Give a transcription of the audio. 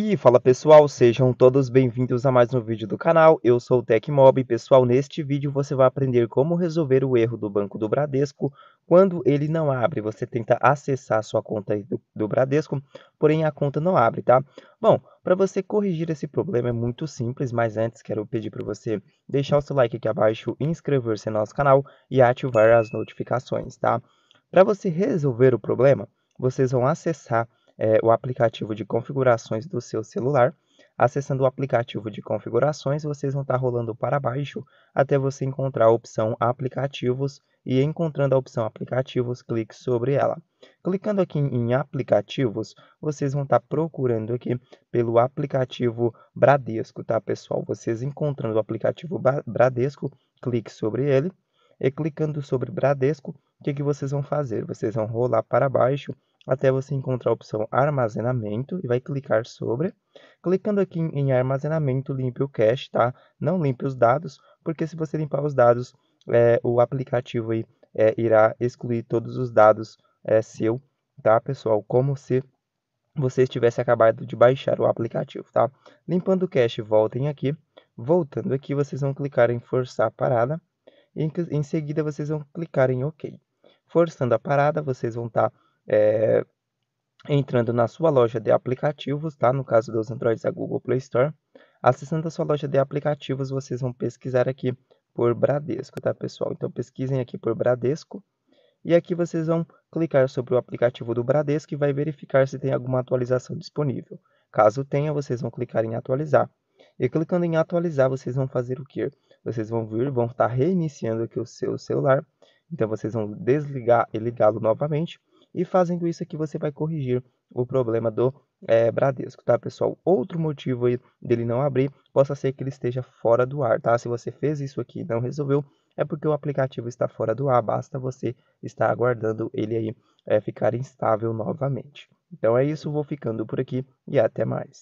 E fala pessoal, sejam todos bem-vindos a mais um vídeo do canal, eu sou o Tecmob. Pessoal, neste vídeo você vai aprender como resolver o erro do Banco do Bradesco quando ele não abre. Você tenta acessar a sua conta do, do Bradesco, porém a conta não abre, tá? Bom, para você corrigir esse problema é muito simples, mas antes quero pedir para você deixar o seu like aqui abaixo, inscrever-se no nosso canal e ativar as notificações, tá? Para você resolver o problema, vocês vão acessar é, o aplicativo de configurações do seu celular. Acessando o aplicativo de configurações, vocês vão estar rolando para baixo até você encontrar a opção aplicativos e encontrando a opção aplicativos, clique sobre ela. Clicando aqui em aplicativos, vocês vão estar procurando aqui pelo aplicativo Bradesco, tá pessoal? Vocês encontrando o aplicativo Bradesco, clique sobre ele. E clicando sobre Bradesco, o que, que vocês vão fazer? Vocês vão rolar para baixo até você encontrar a opção armazenamento e vai clicar sobre. Clicando aqui em armazenamento, limpe o cache, tá? Não limpe os dados, porque se você limpar os dados, é, o aplicativo aí, é, irá excluir todos os dados é, seu, tá, pessoal? Como se você tivesse acabado de baixar o aplicativo, tá? Limpando o cache, voltem aqui. Voltando aqui, vocês vão clicar em forçar a parada. Em, em seguida, vocês vão clicar em OK. Forçando a parada, vocês vão estar tá é, entrando na sua loja de aplicativos, tá? No caso dos Androids, a Google Play Store. Acessando a sua loja de aplicativos, vocês vão pesquisar aqui por Bradesco, tá, pessoal? Então, pesquisem aqui por Bradesco. E aqui vocês vão clicar sobre o aplicativo do Bradesco e vai verificar se tem alguma atualização disponível. Caso tenha, vocês vão clicar em atualizar. E clicando em atualizar, vocês vão fazer o que? Vocês vão vir, vão estar reiniciando aqui o seu celular. Então, vocês vão desligar e ligá-lo novamente. E fazendo isso aqui, você vai corrigir o problema do é, Bradesco, tá, pessoal? Outro motivo aí dele não abrir possa ser que ele esteja fora do ar, tá? Se você fez isso aqui e não resolveu, é porque o aplicativo está fora do ar, basta você estar aguardando ele aí é, ficar instável novamente. Então é isso, vou ficando por aqui e até mais.